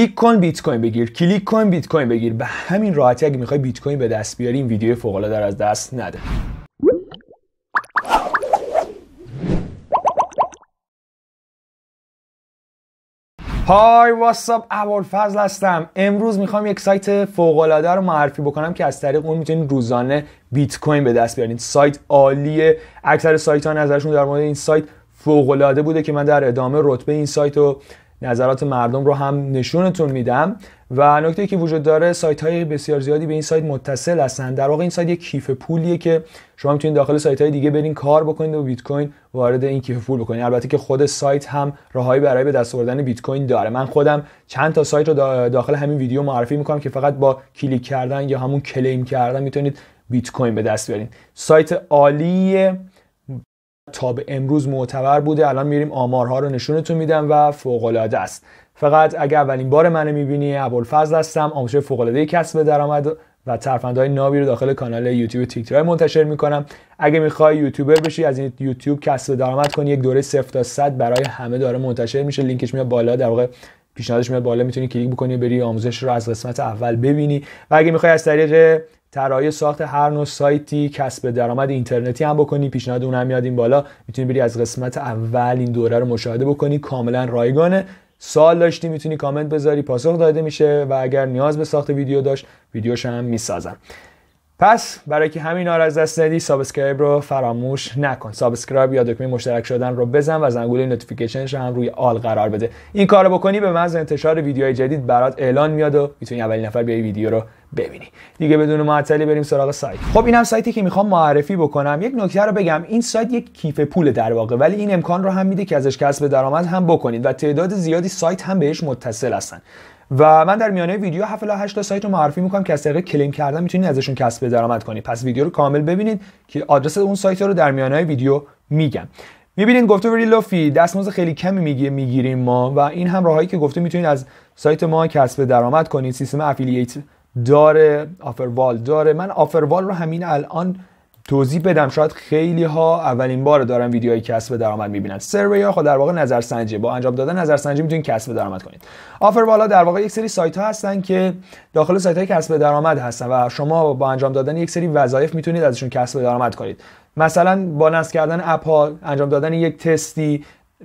کلیک کن بیت کوین بگیر کلیک کن بیت کوین بگیر به همین راحتی اگه میخوای بیت کوین به دست بیاری این ویدیو فوق العاده از دست نده های اول فضل هستم امروز میخوام یک سایت فوق العاده رو معرفی بکنم که از طریق اون میتونید روزانه بیت کوین به دست بیارید سایت عالیه اکثر سایت ها نظرشون در مورد این سایت فوق العاده بوده که من در ادامه رتبه این سایت رو نظرات مردم رو هم نشونتون میدم و نکته که وجود داره سایت های بسیار زیادی به این سایت متصل هستن در واقع این سایت یک کیف پولیه که شما میتونید داخل سایت های دیگه برین کار بکنید و بیت کوین وارد این کیف پول بکنید البته که خود سایت هم راههایی برای به دست آوردن بیت کوین داره من خودم چند تا سایت رو داخل همین ویدیو معرفی میکنم که فقط با کلیک کردن یا همون کلیم کردن میتونید بیت کوین به دست سایت عالیه تا به امروز معتبر بوده الان میریم آمارها رو نشونتون میدم و فوق العاده است فقط اگر اولین بار منو میبینی ابوالفضل هستم آموزش فوق العاده کسب درآمد و ترفندهای نابی رو داخل کانال یوتیوب تیک ترای منتشر میکنم اگه میخوای یوتیوبر بشی از این یوتیوب کسب درآمد کنی یک دوره 0 تا 100 برای همه داره منتشر میشه لینکش میاد بالا در واقع پیشنهادش میاد بالا میتونی کلیک بکنی بری آموزش رو از قسمت اول ببینی و اگه میخوای از طریق طراحی ساخت هر نوع سایتی کسب درآمد اینترنتی هم بکنی پیشنهاد اونم میاد این بالا میتونی بری از قسمت اول این دوره رو مشاهده بکنی کاملا رایگانه سال داشتی میتونی کامنت بذاری پاسخ داده میشه و اگر نیاز به ساخت ویدیو داشت ویدیوش هم میسازم پس برای که همین آر از دست ندی سابسکرایب رو فراموش نکن سابسکرایب یا دکمه مشترک شدن رو بزن و زنگوله نوتیفیکیشنش هم روی آل قرار بده این کار رو بکنی به محض انتشار ویدیوهای جدید برات اعلان میاد و میتونی اولین نفر بیای ویدیو رو ببینی دیگه بدون معطلی بریم سراغ سایت خب اینم سایتی که میخوام معرفی بکنم یک نکته رو بگم این سایت یک کیف پول در واقع ولی این امکان رو هم میده که ازش کسب درآمد هم بکنید و تعداد زیادی سایت هم بهش متصل هستن و من در میانه ویدیو 7 تا سایت رو معرفی میکنم که از طریق کلیم کردن میتونید ازشون کسب درآمد کنید پس ویدیو رو کامل ببینید که آدرس اون سایت رو در میانه ویدیو میگم میبینید گفته وری لوفی دستموز خیلی کمی میگیره میگیریم ما و این هم راهایی که گفته میتونید از سایت ما کسب درآمد کنید سیستم افیلییت داره آفروال داره من آفروال رو همین الان توضیح بدم شاید خیلی ها اولین بار دارن ویدیوهای کسب درآمد میبینن سروی ها خود خب در واقع نظرسنجی با انجام دادن نظرسنجی میتونید کسب درآمد کنید آفر بالا در واقع یک سری سایت ها هستن که داخل سایت های کسب درآمد هستن و شما با انجام دادن یک سری وظایف میتونید ازشون کسب درآمد کنید مثلا با نصب کردن اپ ها انجام دادن یک تستی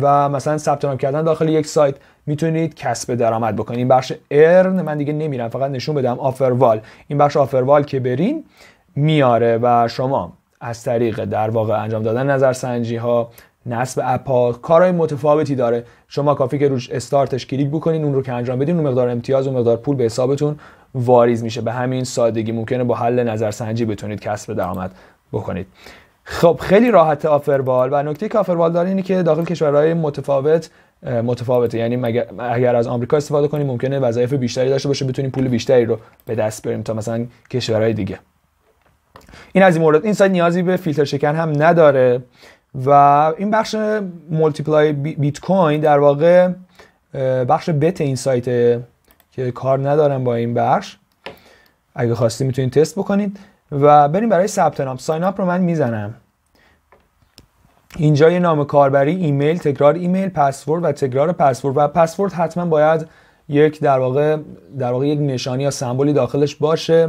و مثلا ثبت نام کردن داخل یک سایت میتونید کسب درآمد بکنید این بخش ارن من دیگه نمیرم فقط نشون بدم آفروال این بخش آفروال که برین میاره و شما از طریق در واقع انجام دادن نظرسنجی ها نصب اپا کارهای متفاوتی داره شما کافی که روش استارتش کلیک بکنین اون رو که انجام بدین اون مقدار امتیاز و مقدار پول به حسابتون واریز میشه به همین سادگی ممکنه با حل نظرسنجی بتونید کسب درآمد بکنید خب خیلی راحت آفروال و نکته که آفروال داره اینه که داخل کشورهای متفاوت متفاوته یعنی اگر از آمریکا استفاده کنیم ممکنه وظایف بیشتری داشته باشه بتونیم پول بیشتری رو به دست بریم تا مثلا کشورهای دیگه این از این مورد این سایت نیازی به فیلتر شکن هم نداره و این بخش مولتیپلای بیت کوین در واقع بخش بت این سایت که کار ندارم با این بخش اگه خواستی میتونید تست بکنید و بریم برای ثبت نام ساین اپ رو من میزنم اینجا یه نام کاربری ایمیل تکرار ایمیل پسورد و تکرار پسورد و پسورد حتما باید یک در واقع در واقع یک نشانی یا سمبولی داخلش باشه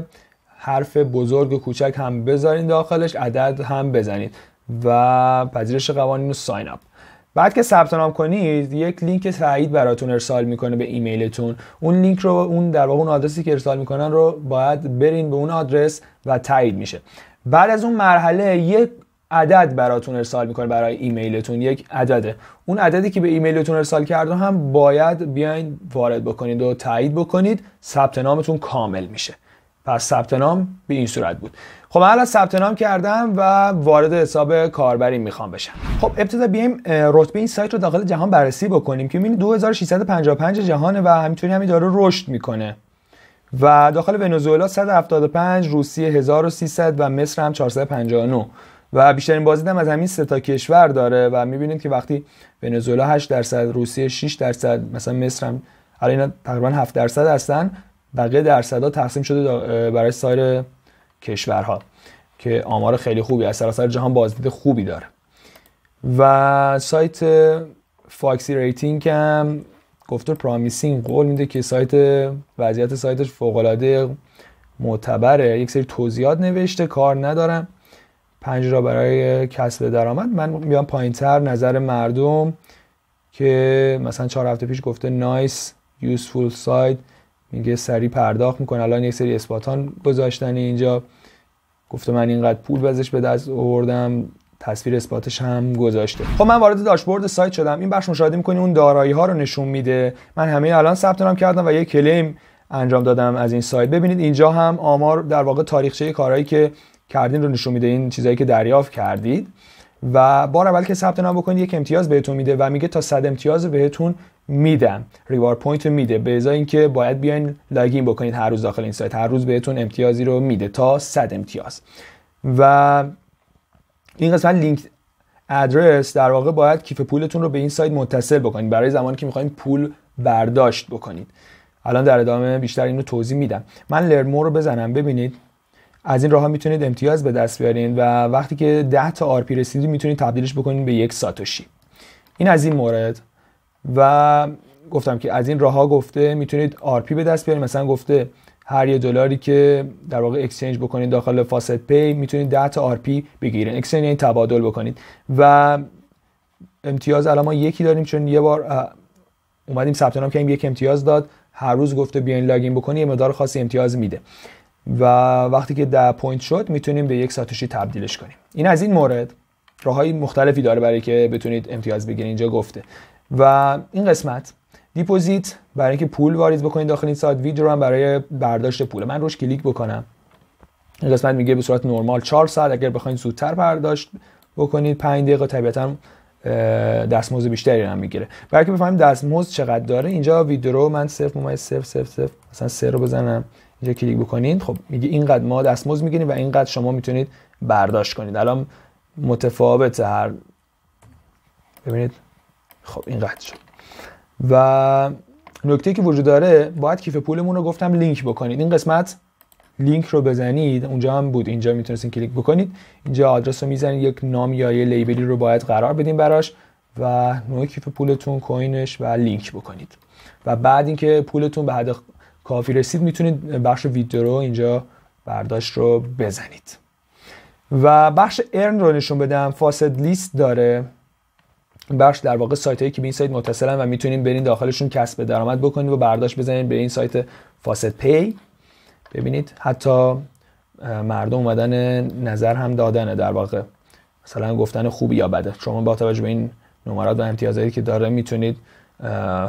حرف بزرگ و کوچک هم بذارین داخلش عدد هم بزنید و پذیرش قوانین رو ساین اپ بعد که ثبت نام کنید یک لینک تایید براتون ارسال میکنه به ایمیلتون اون لینک رو اون در واقع اون آدرسی که ارسال میکنن رو باید برین به اون آدرس و تایید میشه بعد از اون مرحله یک عدد براتون ارسال میکنه برای ایمیلتون یک عدده اون عددی که به ایمیلتون ارسال کرده هم باید بیاین وارد بکنید و تایید بکنید ثبت نامتون کامل میشه پس ثبت نام به این صورت بود خب حالا ثبت نام کردم و وارد حساب کاربری میخوام بشم خب ابتدا بیایم رتبه این سایت رو داخل جهان بررسی بکنیم که ببینید 2655 جهانه و همینطوری همین داره رشد میکنه و داخل ونزوئلا 175 روسیه 1300 و مصر هم 459 و بیشترین بازدید هم از همین سه تا کشور داره و میبینید که وقتی ونزوئلا 8 درصد روسیه 6 درصد مثلا مصر هم الان تقریبا 7 درصد هستن بقیه درصدا تقسیم شده برای سایر کشورها که آمار خیلی خوبی از سراسر جهان بازدید خوبی داره و سایت فاکسی ریتینگ هم گفته پرامیسینگ قول میده که سایت وضعیت سایتش فوق العاده معتبره یک سری توضیحات نوشته کار ندارم پنج را برای کسب درآمد من میام تر نظر مردم که مثلا چهار هفته پیش گفته نایس یوزفول سایت میگه سری پرداخت میکنه الان یک سری اثباتان گذاشتن اینجا گفته من اینقدر پول بزش به دست آوردم تصویر اثباتش هم گذاشته خب من وارد داشبورد سایت شدم این بخش مشاهده میکنی اون دارایی ها رو نشون میده من همین الان ثبت نام کردم و یه کلیم انجام دادم از این سایت ببینید اینجا هم آمار در واقع تاریخچه کارهایی که کردین رو نشون میده این چیزایی که دریافت کردید و بار اول که ثبت نام بکنید یک امتیاز بهتون میده و میگه تا صد امتیاز بهتون میدم ریوارد پوینت رو میده به ازای اینکه باید بیاین لاگین بکنید هر روز داخل این سایت هر روز بهتون امتیازی رو میده تا 100 امتیاز و این قسمت لینک ادرس در واقع باید کیف پولتون رو به این سایت متصل بکنید برای زمانی که میخواین پول برداشت بکنید الان در ادامه بیشتر اینو توضیح میدم من لرمو رو بزنم ببینید از این راه میتونید امتیاز به دست و وقتی که 10 تا آرپی رسیدید میتونید تبدیلش بکنید به یک ساتوشی این از این مورد و گفتم که از این راه ها گفته میتونید آرپی به دست بیارید مثلا گفته هر یه دلاری که در واقع اکسچنج بکنید داخل فاست پی میتونید 10 تا آرپی بگیرید اکسچنج یعنی این تبادل بکنید و امتیاز الان ما یکی داریم چون یه بار اومدیم ثبت نام کردیم یک امتیاز داد هر روز گفته بیاین لاگین بکنی یه مدار خاصی امتیاز میده و وقتی که ده پوینت شد میتونیم به یک ساتوشی تبدیلش کنیم این از این مورد های مختلفی داره برای که بتونید امتیاز بگیرید اینجا گفته و این قسمت دیپوزیت برای اینکه پول واریز بکنید داخل این سایت ویدرو هم برای برداشت پول من روش کلیک بکنم این قسمت میگه به صورت نرمال 4 ساعت اگر بخواید زودتر برداشت بکنید 5 دقیقه طبیعتاً دستمزد بیشتری هم میگیره برای که بفهمیم دستمزد چقدر داره اینجا ویدیو رو من صرف صرف صرف مثلا سه رو بزنم اینجا کلیک بکنید خب میگه اینقدر ما دستمزد میگیریم و اینقدر شما میتونید برداشت کنید الان متفاوت هر ببینید خب این شد و نکته که وجود داره باید کیف پولمون رو گفتم لینک بکنید این قسمت لینک رو بزنید اونجا هم بود اینجا میتونستین کلیک بکنید اینجا آدرس رو میزنید یک نام یا یه لیبلی رو باید قرار بدین براش و نوع کیف پولتون کوینش و لینک بکنید و بعد اینکه پولتون به حد کافی رسید میتونید بخش ویدیو رو اینجا برداشت رو بزنید و بخش ارن رو نشون بدم فاسد لیست داره بخش در واقع سایت هایی که به این سایت متصلن و میتونین برین داخلشون کسب درآمد بکنید و برداشت بزنید به این سایت فاسد پی ببینید حتی مردم اومدن نظر هم دادنه در واقع مثلا گفتن خوبی یا بده شما با توجه به این نمرات و امتیازهایی که داره میتونید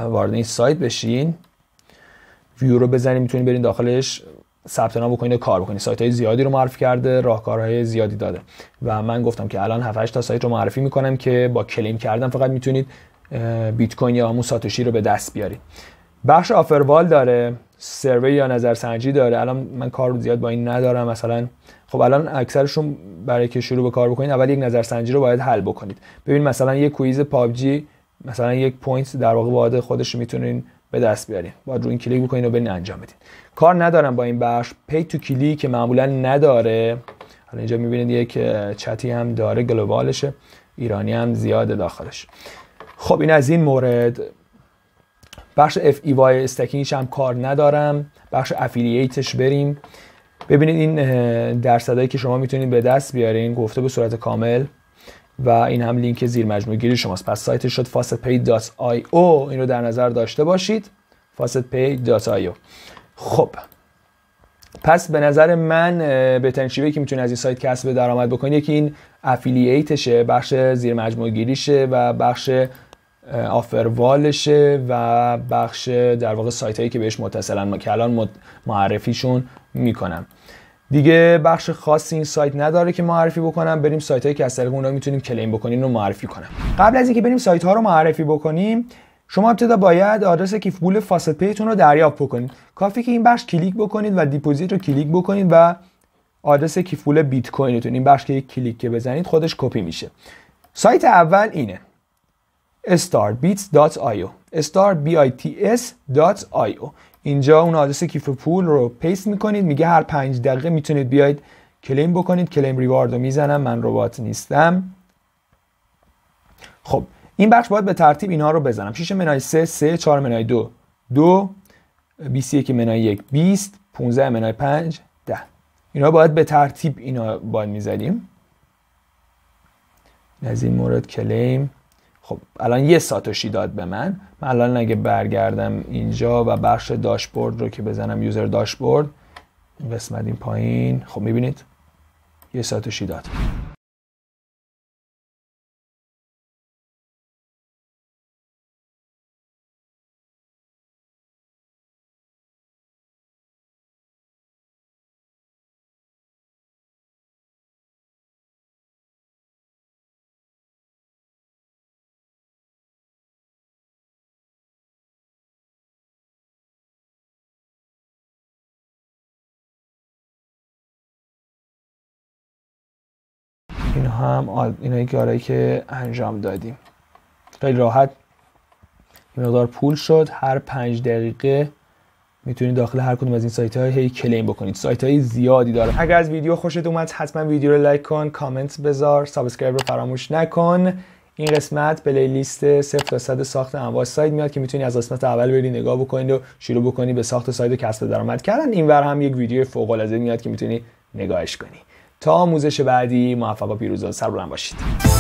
وارد این سایت بشین ویو رو بزنید میتونید برین داخلش ثبت نام بکنید و کار بکنید سایت های زیادی رو معرفی کرده راهکارهای زیادی داده و من گفتم که الان 7 تا سایت رو معرفی میکنم که با کلیم کردن فقط میتونید بیت کوین یا همون ساتوشی رو به دست بیارید بخش آفروال داره سروی یا نظرسنجی داره الان من کار زیاد با این ندارم مثلا خب الان اکثرشون برای که شروع به کار بکنید اول یک نظرسنجی رو باید حل بکنید ببین مثلا یک کویز پابجی مثلا یک پوینت در واقع خودش میتونین به دست بیارین باید رو این کلیک بکنین و برین انجام بدین کار ندارم با این بخش پی تو کلیک که معمولا نداره حالا اینجا میبینید یک چتی هم داره گلوبالشه ایرانی هم زیاد داخلش خب این از این مورد بخش اف ای وای استکینگش هم کار ندارم بخش افیلیتش بریم ببینید این درصدایی که شما میتونید به دست بیارین گفته به صورت کامل و این هم لینک زیر مجموع گیری شماست پس سایت شد fastpay.io این رو در نظر داشته باشید او خب پس به نظر من به تنشیبه که میتونید از این سایت کسب درآمد بکنید یکی این افیلیتشه بخش زیر گیریشه و بخش آفروالشه و بخش در واقع سایت هایی که بهش متصلن که الان معرفیشون میکنم دیگه بخش خاصی این سایت نداره که معرفی بکنم بریم سایت هایی که از طریق اونا میتونیم کلیم بکنیم رو معرفی کنم قبل از اینکه بریم سایت ها رو معرفی بکنیم شما ابتدا باید آدرس کیف پول فاست پیتون رو دریافت بکنید کافی که این بخش کلیک بکنید و دیپوزیت رو کلیک بکنید و آدرس کیف پول بیت کوینتون این بخش که یک کلیک که بزنید خودش کپی میشه سایت اول اینه starbits.io starbits.io اینجا اون آدرس کیف پول رو پیست میکنید میگه هر پنج دقیقه میتونید بیاید کلیم بکنید کلیم ریوارد رو میزنم من ربات نیستم خب این بخش باید به ترتیب اینا رو بزنم 6 منای 3 3 4 منای 2 2 21 منای 1 20 15 منای 5 10 اینا باید به ترتیب اینا باید میزدیم از این مورد کلیم خب الان یه ساتوشی داد به من من الان اگه برگردم اینجا و بخش داشبورد رو که بزنم یوزر داشبورد بسمدین پایین خب میبینید یه ساتوشی داد این هم اینایی که که انجام دادیم خیلی راحت این مقدار پول شد هر پنج دقیقه میتونید داخل هر کدوم از این سایت های کلیم بکنید سایت های زیادی داره اگر از ویدیو خوشت اومد حتما ویدیو رو لایک کن کامنت بذار سابسکرایب رو فراموش نکن این قسمت پلیلیست 0 تا 100 ساخت انواع سایت میاد که میتونی از قسمت اول بری نگاه بکنید و شروع بکنی به ساخت سایت و کسب درآمد کردن اینور هم یک ویدیو فوق العاده میاد که میتونی نگاهش کنی تا آموزش بعدی موفق و پیروز و سربلند باشید